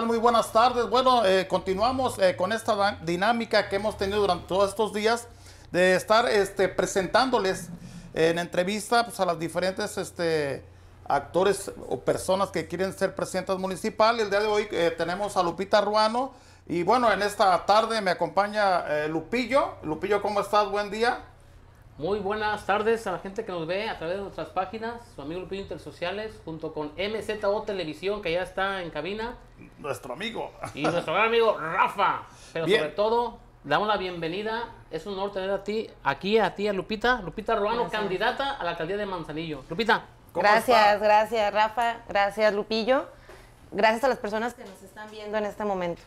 Muy buenas tardes. Bueno, eh, continuamos eh, con esta dinámica que hemos tenido durante todos estos días de estar este, presentándoles en entrevista pues, a las diferentes este, actores o personas que quieren ser presidentas municipales. El día de hoy eh, tenemos a Lupita Ruano y bueno, en esta tarde me acompaña Lupillo. Lupillo, ¿cómo estás? Buen día. Muy buenas tardes a la gente que nos ve a través de nuestras páginas, su amigo Lupillo Intersociales, junto con MZO Televisión, que ya está en cabina. Nuestro amigo. Y nuestro gran amigo Rafa. Pero sobre todo, damos la bienvenida. Es un honor tener a ti, aquí a ti, a Lupita. Lupita Ruano, candidata a la alcaldía de Manzanillo. Lupita. gracias, gracias Rafa, gracias Lupillo. Gracias a las personas que nos están viendo en este momento.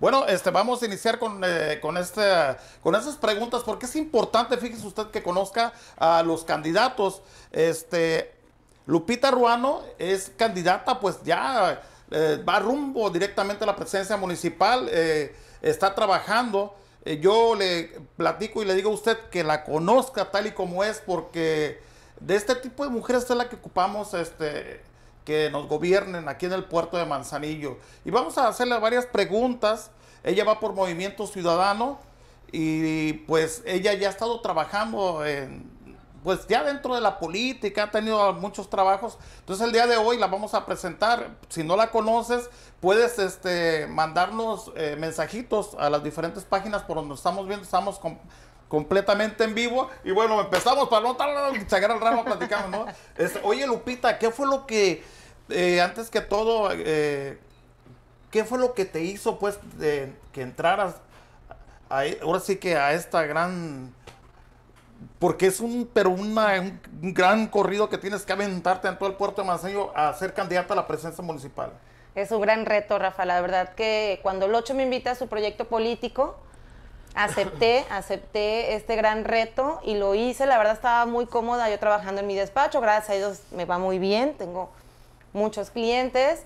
Bueno, este, vamos a iniciar con, eh, con, este, con esas preguntas, porque es importante, fíjese usted, que conozca a los candidatos. Este, Lupita Ruano es candidata, pues ya eh, va rumbo directamente a la presidencia municipal, eh, está trabajando. yo le platico y le digo a usted que la conozca tal y como es, porque de este tipo de mujeres es la que ocupamos este, que nos gobiernen aquí en el puerto de Manzanillo. Y vamos a hacerle varias preguntas. Ella va por Movimiento Ciudadano y pues ella ya ha estado trabajando en, pues ya dentro de la política, ha tenido muchos trabajos. Entonces el día de hoy la vamos a presentar. Si no la conoces, puedes este, mandarnos eh, mensajitos a las diferentes páginas por donde estamos viendo. Estamos completamente en vivo. Y bueno, empezamos para no sacar el ramo, platicamos, ¿no? oye, Lupita, ¿qué fue lo que, eh, antes que todo, eh, qué fue lo que te hizo, pues, que entraras, ahora sí que a esta gran... Porque es un, pero un gran corrido que tienes que aventarte en todo el puerto de Manzanillo a ser candidata a la presidencia municipal. Es un gran reto, Rafa. La verdad que cuando Locho me invita a su proyecto político, acepté, acepté este gran reto y lo hice. La verdad estaba muy cómoda yo trabajando en mi despacho, gracias a Dios me va muy bien, tengo muchos clientes.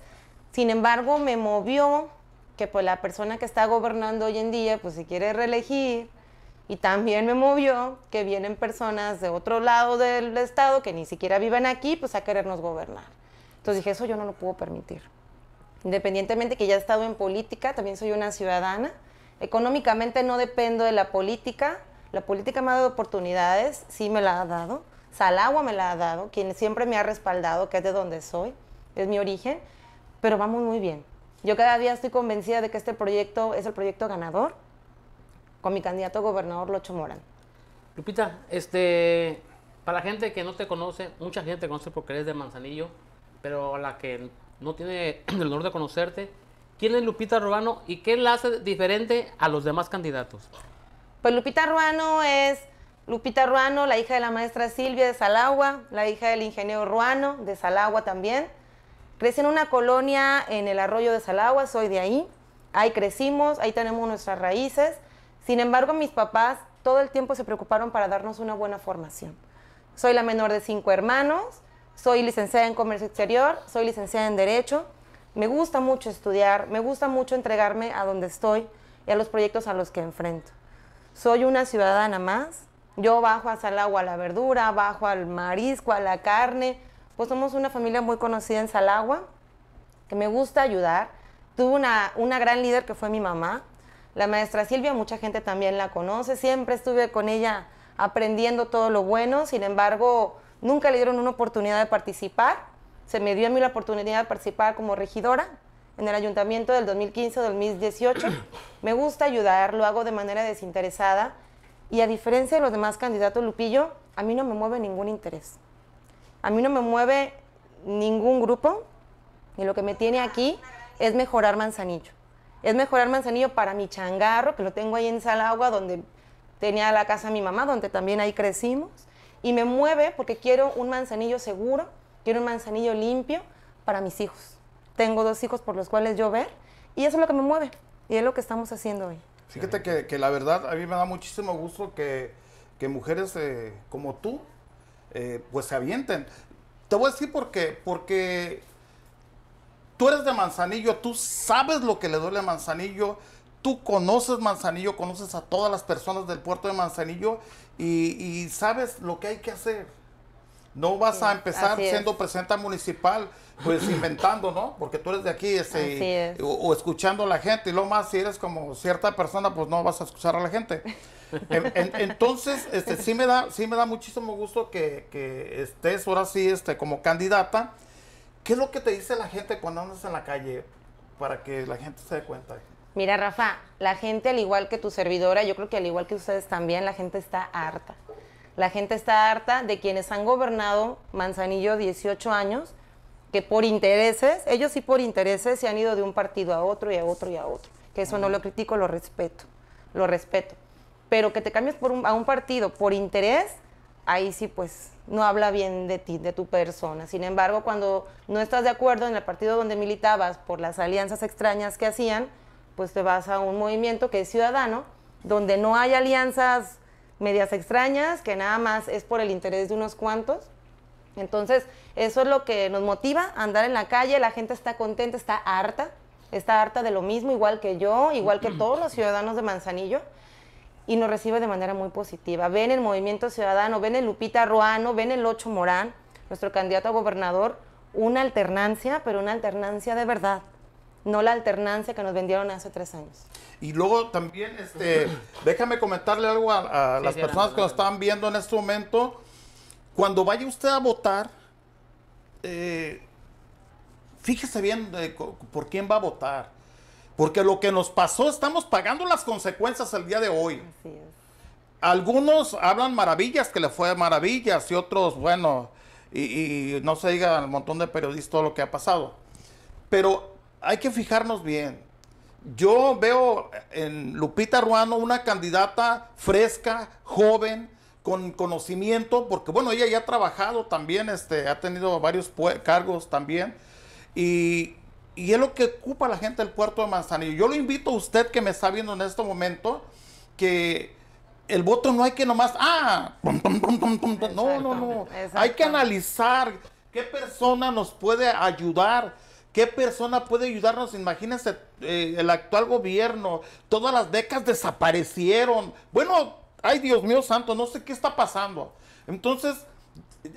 Sin embargo, me movió que pues la persona que está gobernando hoy en día, pues se quiere reelegir. Y también me movió que vienen personas de otro lado del estado que ni siquiera viven aquí, pues a querernos gobernar. Entonces dije, eso yo no lo puedo permitir. Independientemente que ya he estado en política, también soy una ciudadana Económicamente no dependo de la política. La política me ha dado oportunidades, sí me la ha dado. Salagua me la ha dado, quien siempre me ha respaldado, que es de donde soy, es mi origen, pero vamos muy bien. Yo cada día estoy convencida de que este proyecto es el proyecto ganador con mi candidato gobernador Locho Morán. Lupita, este, para la gente que no te conoce, mucha gente te conoce porque eres de Manzanillo, pero la que no tiene el honor de conocerte, ¿Quién es Lupita Ruano y qué la hace diferente a los demás candidatos? Pues Lupita Ruano es Lupita Ruano, la hija de la maestra Silvia de Salagua, la hija del ingeniero Ruano de Salagua también. Crecí en una colonia en el arroyo de Salagua, soy de ahí. Ahí crecimos, ahí tenemos nuestras raíces. Sin embargo, mis papás todo el tiempo se preocuparon para darnos una buena formación. Soy la menor de cinco hermanos, soy licenciada en comercio exterior, soy licenciada en derecho. Me gusta mucho estudiar, me gusta mucho entregarme a donde estoy y a los proyectos a los que enfrento. Soy una ciudadana más. Yo bajo a Salagua a la verdura, bajo al marisco, a la carne. Pues somos una familia muy conocida en Salagua, que me gusta ayudar. Tuve una, una gran líder que fue mi mamá, la maestra Silvia, mucha gente también la conoce. Siempre estuve con ella aprendiendo todo lo bueno, sin embargo, nunca le dieron una oportunidad de participar se me dio a mí la oportunidad de participar como regidora en el ayuntamiento del 2015 2018. Me gusta ayudar, lo hago de manera desinteresada y a diferencia de los demás candidatos, Lupillo, a mí no me mueve ningún interés. A mí no me mueve ningún grupo y lo que me tiene aquí es mejorar Manzanillo. Es mejorar Manzanillo para mi changarro, que lo tengo ahí en Salagua, donde tenía la casa mi mamá, donde también ahí crecimos. Y me mueve porque quiero un Manzanillo seguro, un manzanillo limpio para mis hijos. Tengo dos hijos por los cuales yo ver y eso es lo que me mueve y es lo que estamos haciendo hoy. Fíjate que, la verdad a mí me da muchísimo gusto que, mujeres eh, como tú eh, pues se avienten. Te voy a decir por qué, porque tú eres de Manzanillo, tú sabes lo que le duele a Manzanillo, tú conoces Manzanillo, conoces a todas las personas del puerto de Manzanillo y sabes lo que hay que hacer. No vas a empezar siendo presidenta municipal, pues inventando, ¿no? Porque tú eres de aquí este, o, escuchando a la gente. Y lo más, si eres como cierta persona, pues no vas a escuchar a la gente. entonces, este, sí, me da, sí me da muchísimo gusto que, que, estés ahora sí este, como candidata. ¿Qué es lo que te dice la gente cuando andas en la calle para que la gente se dé cuenta? Mira, Rafa, la gente, al igual que tu servidora, yo creo que al igual que ustedes también, la gente está harta. La gente está harta de quienes han gobernado Manzanillo 18 años, que por intereses, ellos sí por intereses, se han ido de un partido a otro y a otro y a otro. Que eso no lo critico, lo respeto, lo respeto. Pero que te cambies a un partido por interés, ahí sí pues no habla bien de ti, de tu persona. Sin embargo, cuando no estás de acuerdo en el partido donde militabas por las alianzas extrañas que hacían, pues te vas a un movimiento que es ciudadano, donde no hay alianzas medias extrañas, que nada más es por el interés de unos cuantos. Entonces, eso es lo que nos motiva, andar en la calle, la gente está contenta, está harta, está harta de lo mismo, igual que yo, igual que todos los ciudadanos de Manzanillo, y nos recibe de manera muy positiva. Ven el Movimiento Ciudadano, ven el Lupita Ruano, ven el Ocho Morán, nuestro candidato a gobernador, una alternancia, pero una alternancia de verdad, no la alternancia que nos vendieron hace tres años. Y luego también, este, déjame comentarle algo a, las personas que nos están viendo en este momento. Cuando vaya usted a votar, eh, fíjese bien por quién va a votar. Porque lo que nos pasó, estamos pagando las consecuencias el día de hoy. Algunos hablan maravillas, que le fue maravillas, y otros, bueno, y, y no se diga al montón de periodistas todo lo que ha pasado. Pero hay que fijarnos bien. Yo veo en Lupita Ruano una candidata fresca, joven, con conocimiento, porque bueno, ella ya ha trabajado también, este, ha tenido varios cargos también, y, es lo que ocupa la gente del puerto de Manzanillo. Yo lo invito a usted que me está viendo en este momento, que el voto no hay que nomás, ah, no, no, no, hay que analizar qué persona nos puede ayudar ¿Qué persona puede ayudarnos? Imagínense, eh, el actual gobierno, todas las becas desaparecieron. Bueno, ay Dios mío santo, no sé qué está pasando. Entonces,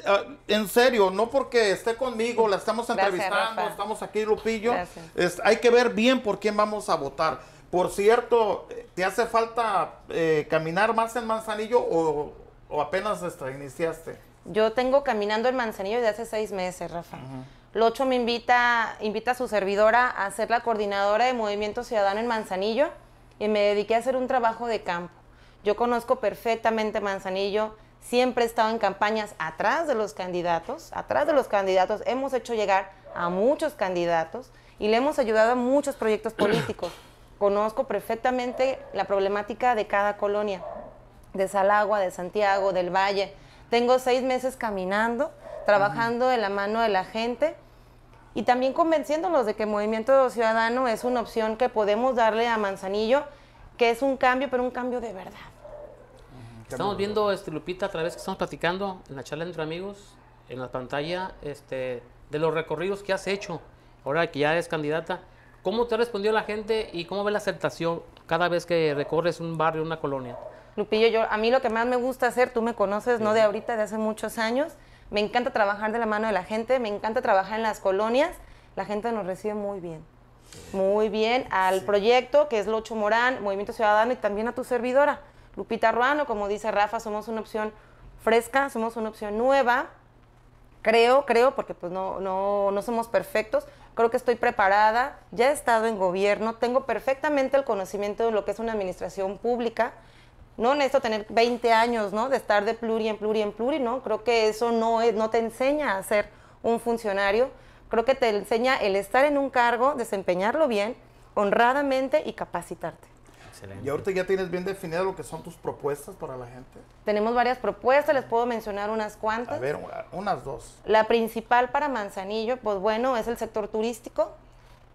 ah, en serio, no porque esté conmigo, la estamos entrevistando, estamos aquí, Lupillo. Es, hay que ver bien por quién vamos a votar. Por cierto, ¿te hace falta eh, caminar más en Manzanillo o, o apenas este, iniciaste? Yo tengo caminando en Manzanillo desde hace seis meses, Rafa. Locho me invita, a su servidora a ser la coordinadora de Movimiento Ciudadano en Manzanillo y me dediqué a hacer un trabajo de campo. Yo conozco perfectamente Manzanillo, siempre he estado en campañas atrás de los candidatos, atrás de los candidatos, hemos hecho llegar a muchos candidatos y le hemos ayudado a muchos proyectos políticos. Conozco perfectamente la problemática de cada colonia, de Salagua, de Santiago, del Valle. Tengo seis meses caminando, trabajando de la mano de la gente y también convenciéndolos de que Movimiento Ciudadano es una opción que podemos darle a Manzanillo, que es un cambio, pero un cambio de verdad. Estamos viendo, este, Lupita, a través que estamos platicando en la charla entre amigos, en la pantalla, este, de los recorridos que has hecho, ahora que ya eres candidata. ¿Cómo te respondió la gente y cómo ve la aceptación cada vez que recorres un barrio, una colonia? Lupillo, yo, a mí lo que más me gusta hacer, tú me conoces, no de ahorita, de hace muchos años, me encanta trabajar de la mano de la gente, me encanta trabajar en las colonias. La gente nos recibe muy bien. Muy bien al proyecto que es Locho Morán, Movimiento Ciudadano y también a tu servidora, Lupita Ruano. Como dice Rafa, somos una opción fresca, somos una opción nueva. Creo, creo, porque pues no, no, no somos perfectos, creo que estoy preparada, ya he estado en gobierno, tengo perfectamente el conocimiento de lo que es una administración pública, no necesito tener 20 años, ¿no? De estar de pluri en pluri en pluri, ¿no? Creo que eso no, es, no te enseña a ser un funcionario. Creo que te enseña el estar en un cargo, desempeñarlo bien, honradamente y capacitarte. Excelente. ¿Y ahorita ya tienes bien definido lo que son tus propuestas para la gente? Tenemos varias propuestas, les puedo mencionar unas cuantas. A ver, unas dos. La principal para Manzanillo, pues bueno, es el sector turístico.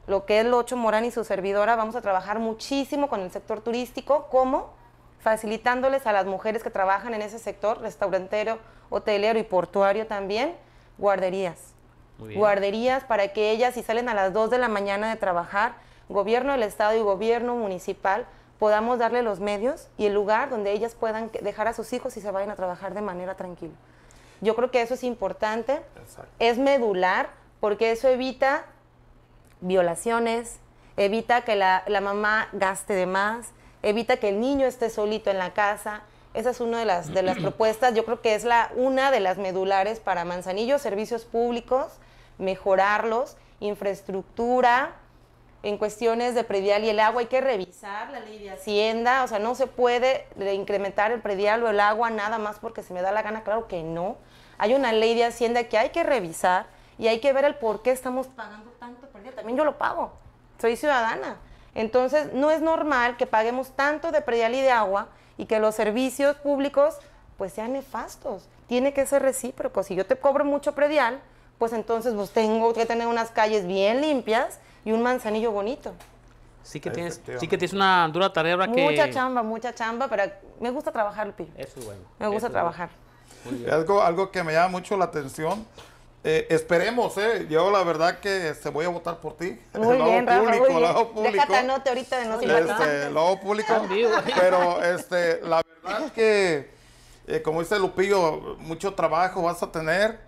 Lo que es Locho Morán y su servidora, vamos a trabajar muchísimo con el sector turístico, ¿Cómo? facilitándoles a las mujeres que trabajan en ese sector, restaurantero, hotelero y portuario también, guarderías. Guarderías para que ellas, si salen a las 2 de la mañana de trabajar, gobierno del Estado y gobierno municipal, podamos darle los medios y el lugar donde ellas puedan dejar a sus hijos y se vayan a trabajar de manera tranquila. Yo creo que eso es importante, es medular, porque eso evita violaciones, evita que la, la mamá gaste de más, evita que el niño esté solito en la casa. Esa es una de las, de las propuestas. Yo creo que es la, una de las medulares para Manzanillo, servicios públicos, mejorarlos, infraestructura, en cuestiones de predial y el agua hay que revisar la ley de hacienda, o sea, no se puede incrementar el predial o el agua nada más porque se me da la gana, claro que no. Hay una ley de hacienda que hay que revisar y hay que ver el por qué estamos pagando tanto predial. También yo lo pago, soy ciudadana. Entonces, no es normal que paguemos tanto de predial y de agua y que los servicios públicos pues sean nefastos. Tiene que ser recíproco. Si yo te cobro mucho predial, pues entonces vos pues, tengo que tener unas calles bien limpias y un manzanillo bonito. Sí que, tienes, sí que tienes una dura tarea Mucha chamba, mucha chamba, pero me gusta trabajar, Lupi. Eso es bueno. Me gusta trabajar. algo que me llama mucho la atención eh, esperemos, eh. Yo la verdad que se este, voy a votar por ti. Muy bien, público, muy público. Este, pero este, la verdad que, eh, como dice Lupillo, mucho trabajo vas a tener.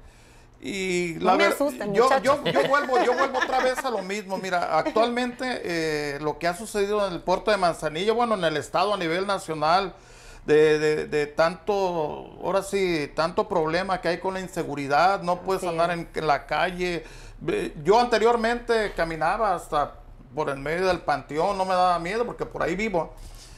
Y la no me yo, yo, yo, vuelvo, otra vez a lo mismo. Mira, actualmente lo que ha sucedido en el puerto de Manzanillo, bueno, en el estado a nivel nacional, de, tanto, ahora sí, tanto problema que hay con la inseguridad, no puedes andar en, la calle. Yo anteriormente caminaba hasta por el medio del panteón, no me daba miedo porque por ahí vivo.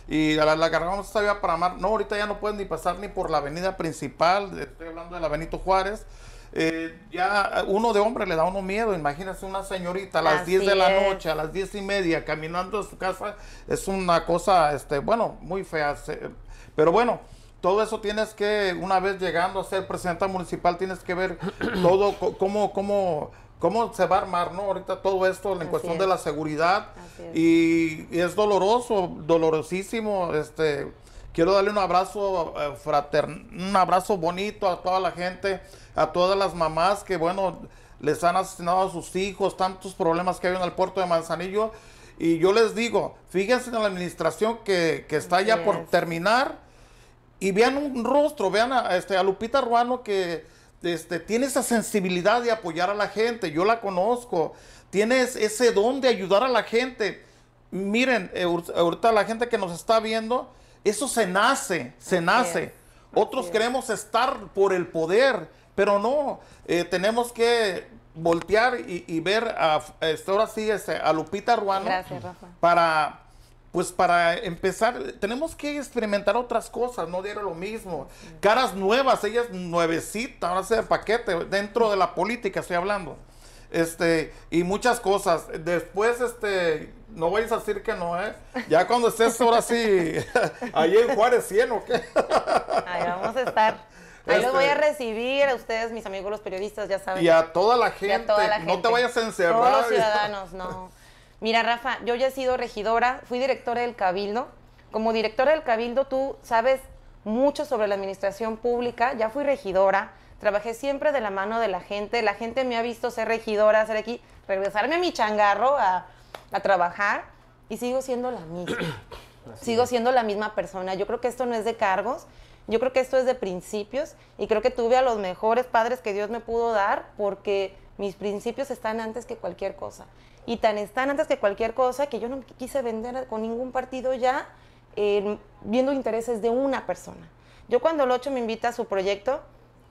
Y la, la cargamos para mar. No, ahorita ya no puedes ni pasar ni por la avenida principal, estoy hablando de la Benito Juárez. Eh, ya uno de hombre le da uno miedo. Imagínese una señorita a las 10 de la noche, a las 10 y media, caminando a su casa. Es una cosa, este, bueno, muy fea. Pero bueno, todo eso tienes que, una vez llegando a ser presidenta municipal, tienes que ver todo, cómo, cómo, cómo se va a armar, ¿no? Ahorita todo esto en cuestión de la seguridad. Y, es doloroso, dolorosísimo. Este, quiero darle un abrazo eh, fraterno, un abrazo bonito a toda la gente, a todas las mamás que, bueno, les han asesinado a sus hijos, tantos problemas que hay en el puerto de Manzanillo. Y yo les digo, fíjense en la administración que, está ya por terminar y vean un rostro, vean a, este, a Lupita Ruano que este, tiene esa sensibilidad de apoyar a la gente, yo la conozco, tiene ese don de ayudar a la gente. Miren, eh, ahorita la gente que nos está viendo, eso se nace, se nace. Otros queremos estar por el poder, pero no, eh, tenemos que voltear y, ver a, este, ahora sí, este, a Lupita Ruano. Para, pues para empezar, tenemos que experimentar otras cosas, no dieron lo mismo. Caras nuevas, ellas nuevecita, ahora sea de paquete, dentro de la política estoy hablando. Este, y muchas cosas. Después, este, no vais a decir que no, es, ¿eh? Ya cuando estés ahora sí, ahí en Juárez 100 o qué. Ahí vamos a estar. Ahí los voy a este, recibir, a ustedes, mis amigos los periodistas, ya saben. Y a toda la gente, no te vayas a encerrar. Todos los ciudadanos, no. Mira, Rafa, yo ya he sido regidora, fui directora del Cabildo. Como directora del Cabildo, tú sabes mucho sobre la administración pública, ya fui regidora, trabajé siempre de la mano de la gente, la gente me ha visto ser regidora, ser aquí, regresarme a mi changarro a, trabajar y sigo siendo la misma. sigo siendo la misma persona. Yo creo que esto no es de cargos. Yo creo que esto es de principios y creo que tuve a los mejores padres que Dios me pudo dar porque mis principios están antes que cualquier cosa. Y tan están antes que cualquier cosa que yo no quise vender con ningún partido ya viendo intereses de una persona. Yo cuando el ocho me invita a su proyecto,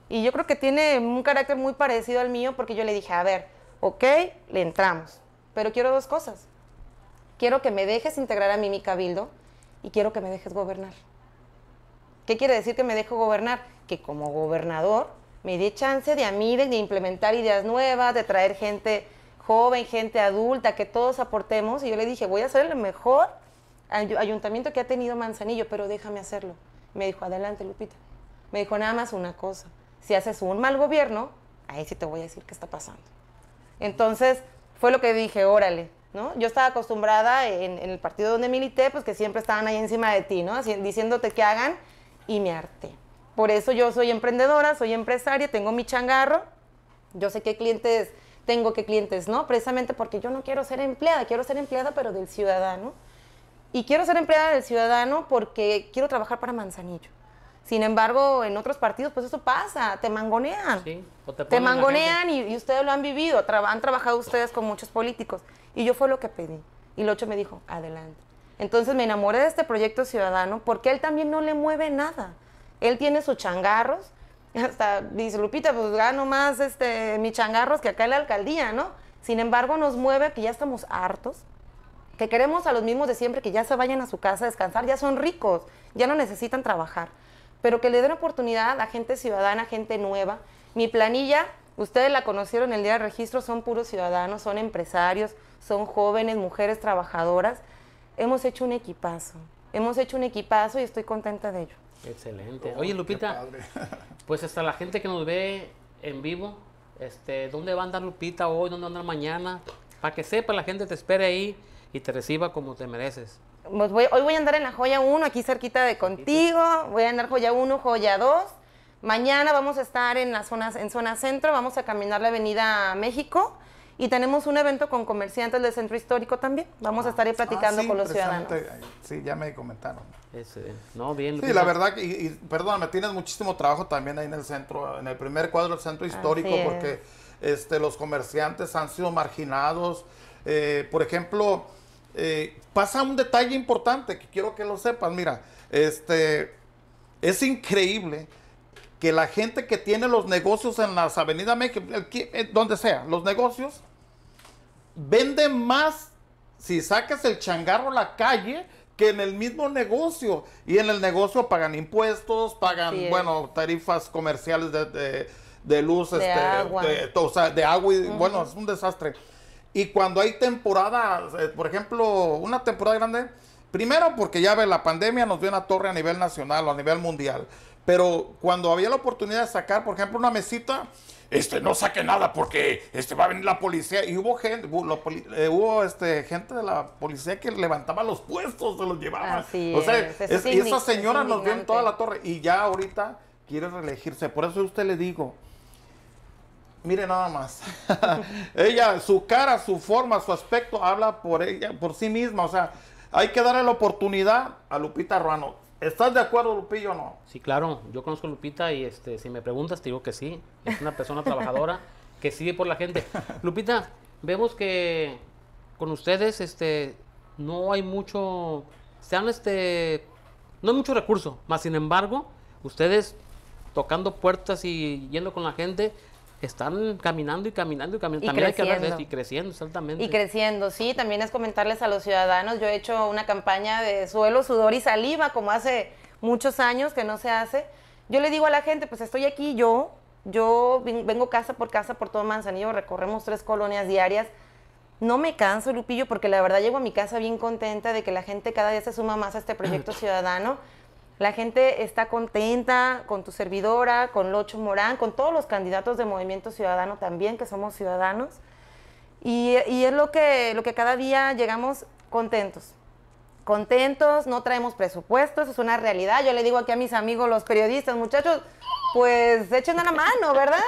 y yo creo que tiene un carácter muy parecido al mío porque yo le dije, a ver, ok, le entramos, pero quiero dos cosas. Quiero que me dejes integrar a mí mi cabildo y quiero que me dejes gobernar. ¿Qué quiere decir que me dejo gobernar? Que como gobernador me dé chance de a mí de, implementar ideas nuevas, de traer gente joven, gente adulta, que todos aportemos. Y yo le dije, voy a hacer el mejor ayuntamiento que ha tenido Manzanillo, pero déjame hacerlo. Me dijo, adelante, Lupita. Me dijo, nada más una cosa. Si haces un mal gobierno, ahí sí te voy a decir qué está pasando. Entonces, fue lo que dije, órale, ¿no? Yo estaba acostumbrada en, el partido donde milité, pues que siempre estaban ahí encima de ti, ¿no? diciéndote que hagan y me arte. Por eso yo soy emprendedora, soy empresaria, tengo mi changarro, yo sé qué clientes tengo, qué clientes no, precisamente porque yo no quiero ser empleada, quiero ser empleada pero del ciudadano. Y quiero ser empleada del ciudadano porque quiero trabajar para Manzanillo. Sin embargo, en otros partidos, pues eso pasa, te mangonean. Sí, o te, te, mangonean y, ustedes lo han vivido, han trabajado ustedes con muchos políticos. Y yo fue lo que pedí. Y Locho me dijo, adelante. Entonces me enamoré de este proyecto ciudadano porque él también no le mueve nada. Él tiene sus changarros, hasta dice Lupita, pues gano más este, mis changarros que acá en la alcaldía, ¿no? Sin embargo, nos mueve que ya estamos hartos, que queremos a los mismos de siempre que ya se vayan a su casa a descansar, ya son ricos, ya no necesitan trabajar, pero que le den oportunidad a gente ciudadana, gente nueva. Mi planilla, ustedes la conocieron el día de registro, son puros ciudadanos, son empresarios, son jóvenes, mujeres trabajadoras hemos hecho un equipazo. Hemos hecho un equipazo y estoy contenta de ello. Excelente. Oye, Lupita, pues hasta la gente que nos ve en vivo, este, ¿dónde va a andar Lupita hoy? ¿Dónde va a andar mañana? Para que sepa, la gente te espere ahí y te reciba como te mereces. Pues voy, hoy voy a andar en la joya 1, aquí cerquita de contigo. Voy a andar joya 1, joya 2. Mañana vamos a estar en la zona, en zona centro, vamos a caminar la avenida México. Y tenemos un evento con comerciantes del centro histórico también. Vamos a ah, estar ahí ah, platicando con los ciudadanos. Sí, ya me comentaron. Sí, la verdad, que, y, perdóname, tienes muchísimo trabajo también ahí en el centro, en el primer cuadro del centro histórico, porque este, los comerciantes han sido marginados. Eh, por ejemplo, eh, pasa un detalle importante que quiero que lo sepas. Mira, este, es increíble que la gente que tiene los negocios en las avenidas México, eh, donde sea, los negocios, venden más si sacas el changarro a la calle que en el mismo negocio. Y en el negocio pagan impuestos, pagan, bueno, tarifas comerciales de, de, luz, de, este, agua. de, agua, y, bueno, es un desastre. Y cuando hay temporada, eh, por ejemplo, una temporada grande, primero porque ya ve la pandemia nos dio una torre a nivel nacional o a nivel mundial. Pero cuando había la oportunidad de sacar, por ejemplo, una mesita, este, no saque nada porque este, va a venir la policía. Y hubo gente, eh, hubo, este, gente de la policía que levantaba los puestos, se los llevaba. o sea, y esa señora nos dio en toda la torre y ya ahorita quiere reelegirse. Por eso a usted le digo, mire nada más. ella, su cara, su forma, su aspecto habla por ella, por sí misma. O sea, hay que darle la oportunidad a Lupita Ruano. ¿Estás de acuerdo, Lupillo, o no? Sí, claro. Yo conozco a Lupita y este, si me preguntas, te digo que sí. Es una persona trabajadora que sigue por la gente. Lupita, vemos que con ustedes este, no hay mucho. Se este. No hay mucho recurso. Más sin embargo, ustedes tocando puertas y yendo con la gente, están caminando y caminando y caminando. también creciendo. hay que hablar de eso, y creciendo, exactamente. Y creciendo, sí, también es comentarles a los ciudadanos. Yo he hecho una campaña de suelo, sudor y saliva, como hace muchos años que no se hace. Yo le digo a la gente, pues estoy aquí yo, yo vengo casa por casa por todo Manzanillo, recorremos tres colonias diarias. No me canso, Lupillo, porque la verdad llego a mi casa bien contenta de que la gente cada día se suma más a este proyecto ciudadano. La gente está contenta con tu servidora, con Locho Morán, con todos los candidatos de Movimiento Ciudadano también, que somos ciudadanos. Y, es lo que, lo que cada día llegamos contentos. Contentos, no traemos presupuestos, es una realidad. Yo le digo aquí a mis amigos, los periodistas, muchachos, pues echen a la mano, ¿verdad?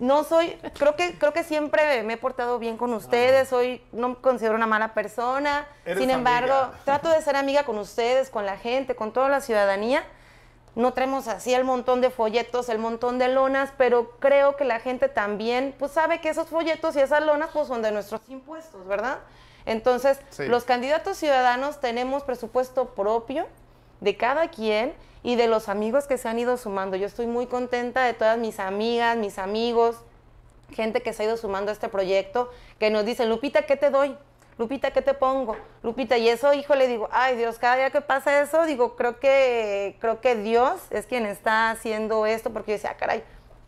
no soy, creo que, creo que siempre me he portado bien con ustedes, soy, no me considero una mala persona. Sin embargo, trato de ser amiga con ustedes, con la gente, con toda la ciudadanía. No traemos así el montón de folletos, el montón de lonas, pero creo que la gente también pues sabe que esos folletos y esas lonas pues son de nuestros impuestos, ¿verdad? Entonces, los candidatos ciudadanos tenemos presupuesto propio, de cada quien y de los amigos que se han ido sumando. Yo estoy muy contenta de todas mis amigas, mis amigos, gente que se ha ido sumando a este proyecto, que nos dicen, Lupita, ¿qué te doy? Lupita, ¿qué te pongo? Lupita, y eso, hijo, le digo, ay Dios, cada día que pasa eso, digo, creo que, creo que Dios es quien está haciendo esto, porque yo decía, ah, caray,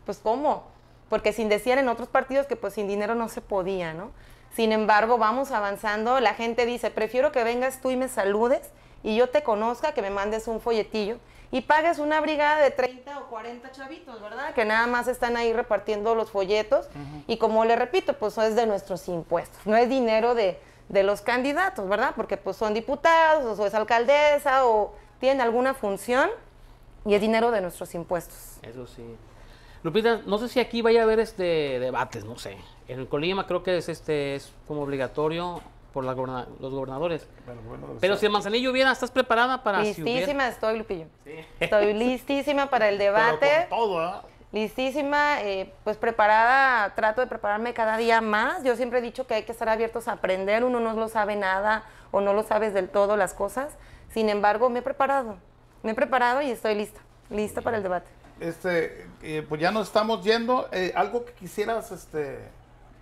pues ¿cómo? Porque sin decir en otros partidos que pues sin dinero no se podía, ¿no? Sin embargo, vamos avanzando, la gente dice, prefiero que vengas tú y me saludes, y yo te conozca, que me mandes un folletillo y pagues una brigada de 30 o 40 chavitos, ¿verdad? Que nada más están ahí repartiendo los folletos y como le repito, pues es de nuestros impuestos, no es dinero de, los candidatos, ¿verdad? Porque pues son diputados o es alcaldesa o tienen alguna función y es dinero de nuestros impuestos. Eso sí. Lupita, no sé si aquí vaya a haber este debates, no sé. En el Colima creo que es este es como obligatorio por los gobernadores. Pero si el Manzanillo hubiera, ¿estás preparada para Listísima estoy, Lupillo. Sí. Estoy listísima para el debate. todo, Listísima, eh, pues preparada, trato de prepararme cada día más. Yo siempre he dicho que hay que estar abiertos a aprender, uno no lo sabe nada o no lo sabes del todo las cosas. Sin embargo, me he preparado, me he preparado y estoy lista, lista para el debate. Este, eh, pues ya nos estamos yendo. Eh, algo que quisieras, este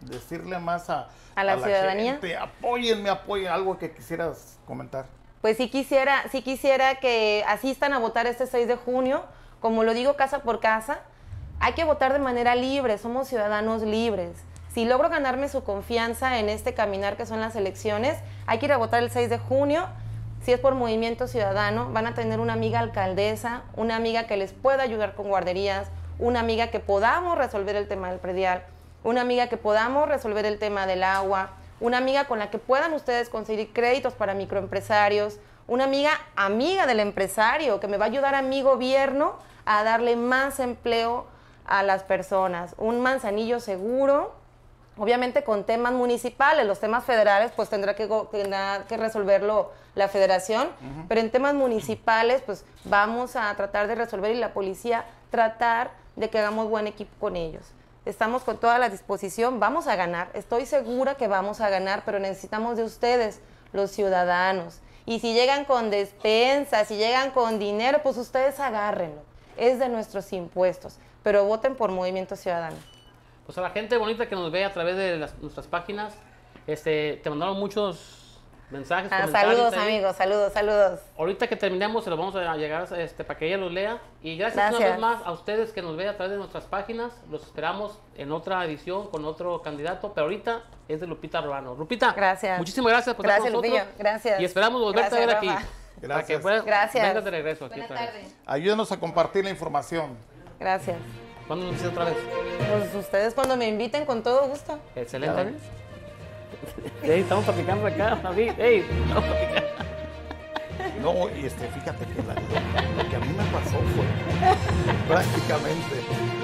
decirle más a, a la, a la ciudadanía. Gente, apoyen algo que quisieras comentar. Pues si quisiera, sí quisiera que asistan a votar este 6 de junio, como lo digo casa por casa, hay que votar de manera libre, somos ciudadanos libres. Si logro ganarme su confianza en este caminar que son las elecciones, hay que ir a votar el 6 de junio. Si es por movimiento ciudadano, van a tener una amiga alcaldesa, una amiga que les pueda ayudar con guarderías, una amiga que podamos resolver el tema del predial una amiga que podamos resolver el tema del agua, una amiga con la que puedan ustedes conseguir créditos para microempresarios, una amiga amiga del empresario que me va a ayudar a mi gobierno a darle más empleo a las personas, un manzanillo seguro, obviamente con temas municipales, los temas federales pues tendrá que, resolverlo la federación, pero en temas municipales pues vamos a tratar de resolver y la policía tratar de que hagamos buen equipo con ellos estamos con toda la disposición, vamos a ganar, estoy segura que vamos a ganar, pero necesitamos de ustedes, los ciudadanos. Y si llegan con despensas, si llegan con dinero, pues ustedes agárrenlo. Es de nuestros impuestos, pero voten por Movimiento Ciudadano. Pues a la gente bonita que nos ve a través de nuestras páginas, este, te mandaron muchos Mensajes, ah, Saludos, amigos, saludos, saludos. Ahorita que terminemos, se los vamos a llegar este, para que ella los lea. Y gracias, una vez más a ustedes que nos ven a través de nuestras páginas. Los esperamos en otra edición con otro candidato, pero ahorita es de Lupita Ruano. Lupita, gracias. muchísimas gracias por gracias, estar con nosotros. gracias. Y esperamos volverte a ver aquí. Gracias. gracias. Venga de regreso a compartir la información. Gracias. ¿Cuándo nos dice otra vez? Pues ustedes cuando me inviten, con todo gusto. Excelente. estamos platicando acá, David. Ey, No, y este, fíjate que la, lo que a mí me pasó fue prácticamente